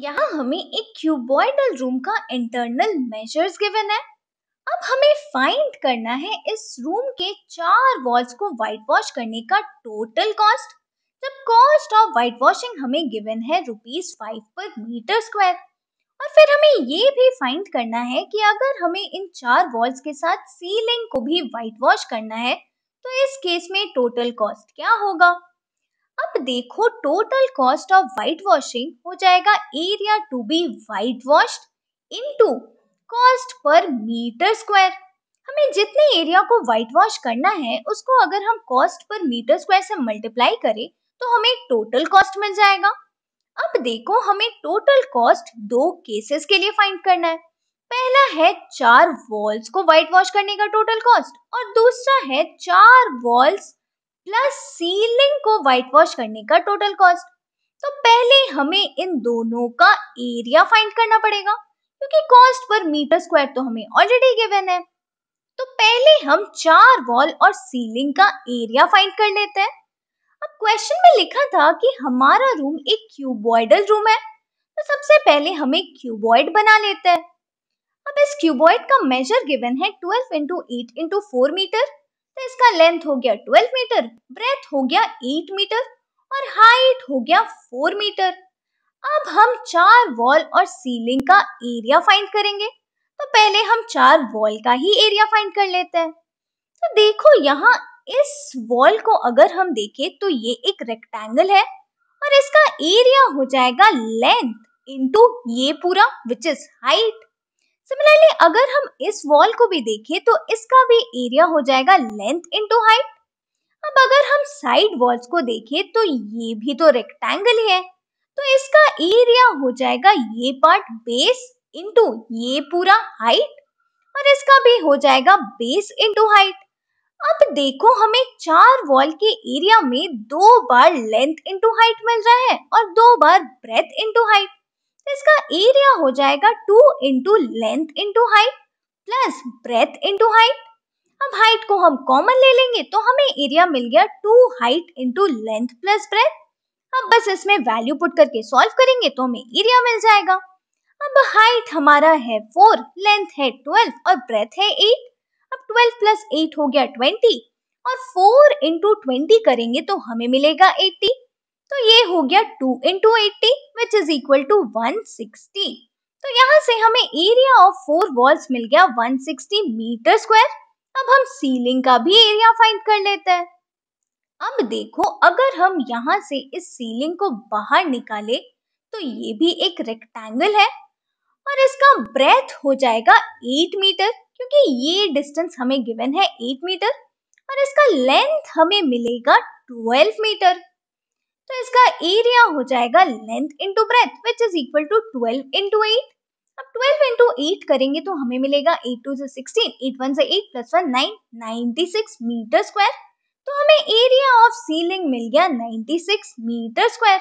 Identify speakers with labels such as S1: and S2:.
S1: यहाँ हमें एक क्यूबॉइडल रूम का इंटरनल मेजर्स गिवन है अब हमें फाइंड करना है इस रूम के चार वॉल्स को व्हाइट वॉश करने का टोटल कॉस्ट जब कॉस्ट ऑफ व्हाइट वॉशिंग हमें गिवन है rupees five per metre square और फिर हमें ये भी फाइंड करना है कि अगर हमें इन चार वॉल्स के साथ सीलिंग को भी व्हाइट वॉश करना है तो इस केस में टोटल कॉस्ट क्या होगा देखो total cost of whitewashing हो जाएगा area to be whitewash into cost per metre square हमें जितने एरिया को वाइट वॉश करना है उसको अगर हम कॉस्ट पर मीटर स्क्वायर से मल्टीप्लाई करें तो हमें टोटल कॉस्ट मिल जाएगा अब देखो हमें टोटल कॉस्ट दो केसेस के लिए फाइंड करना है पहला है चार वॉल्स को व्हाइट वॉश करने का टोटल कॉस्ट और दूसरा है चार वॉल्स प्लस सीलिंग को व्हाइट वॉश करने का टोटल कॉस्ट तो पहले हमें इन दोनों का एरिया फाइंड करना पड़ेगा क्योंकि कॉस्ट पर मीटर स्क्वायर तो हमें ऑलरेडी गिवन है तो पहले हम चार वॉल और सीलिंग का एरिया फाइंड कर लेते हैं अब क्वेश्चन में लिखा था कि हमारा रूम एक क्यूबॉइडल रूम है तो सबसे पहले हम एक क्यूबॉइड बना लेते हैं अब इस क्यूबॉइड का मेजर गिवन है 12 into eight into four metre तो इसका लेंथ हो गया 12 मीटर ब्रेथ हो गया 8 मीटर और हाइट हो गया 4 मीटर अब हम चार वॉल और सीलिंग का एरिया फाइंड करेंगे तो पहले हम चार वॉल का ही एरिया फाइंड कर लेते हैं तो देखो यहाँ इस वॉल को अगर हम देखें तो ये एक रेक्टेंगल है और इसका एरिया हो जाएगा लेंथ इनटू ये पूरा विच इज हाइट सिमिलरली अगर हम इस वॉल को भी देखें तो इसका भी एरिया हो जाएगा लेंथ इनटू हाइट अब अगर हम साइड वॉल्स को देखें तो ये भी तो रेक्टेंगल है तो इसका एरिया हो जाएगा ये पार्ट बेस इनटू ये पूरा हाइट और इसका भी हो जाएगा बेस इनटू हाइट अब देखो हमें चार वॉल के एरिया में दो बार लेंथ इनटू हाइट मिल रहा है और दो बार ब्रेथ इनटू हाइट तो इसका एरिया हो जाएगा two into length into height plus breadth into height अब हाइट को हम कॉमन ले लेंगे तो हमें एरिया मिल गया two height into length plus breadth अब बस इसमें वैल्यू पुट करके सॉल्व करेंगे तो हमें एरिया मिल जाएगा अब हाइट हमारा है फोर लेंथ है ट्वेल्व और ब्रेथ है एट अब ट्वेल्व प्लस एट हो गया ट्वेंटी और फोर इंटू ट्वेंटी करेंगे तो हमें मिलेगा एट्टी तो ये हो गया two into eighty which is equal to one sixty तो यहाँ से हमें एरिया ऑफ फोर वॉल्स मिल गया 160 मीटर स्क्वायर अब हम सीलिंग का भी एरिया फाइंड कर लेते हैं अब देखो अगर हम यहाँ से इस सीलिंग को बाहर निकाले तो ये भी एक रेक्टेंगल है और इसका ब्रेथ हो जाएगा 8 मीटर क्योंकि ये डिस्टेंस हमें गिवन है 8 मीटर और इसका लेंथ हमें मिलेगा 12 मीटर तो इसका एरिया हो जाएगा length into breadth which is equal to twelve into eight अब ट्वेल्व इंटू एट करेंगे तो हमें मिलेगा एट टू से सिक्सटीन एट वन से eight plus one nine ninety six metre square तो हमें एरिया ऑफ सीलिंग मिल गया नाइनटी सिक्स मीटर स्क्वायर